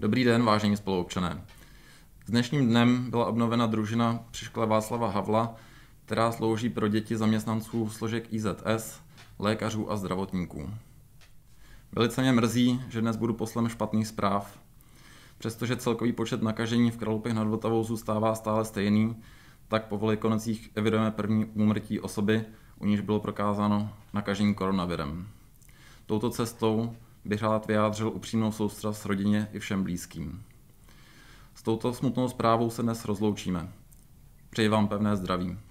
Dobrý den, vážení spoluobčané. S dnešním dnem byla obnovena družina při škole Václava Havla, která slouží pro děti zaměstnanců složek IZS, lékařů a zdravotníků. Velice mě mrzí, že dnes budu poslem špatných zpráv. Přestože celkový počet nakažení v Kralupech nad Vltavou zůstává stále stejný, tak po velikonocích evidujeme první úmrtí osoby, u níž bylo prokázáno nakažení koronavirem. Touto cestou by rád vyjádřil upřímnou soustrast rodině i všem blízkým. S touto smutnou zprávou se dnes rozloučíme. Přeji vám pevné zdraví.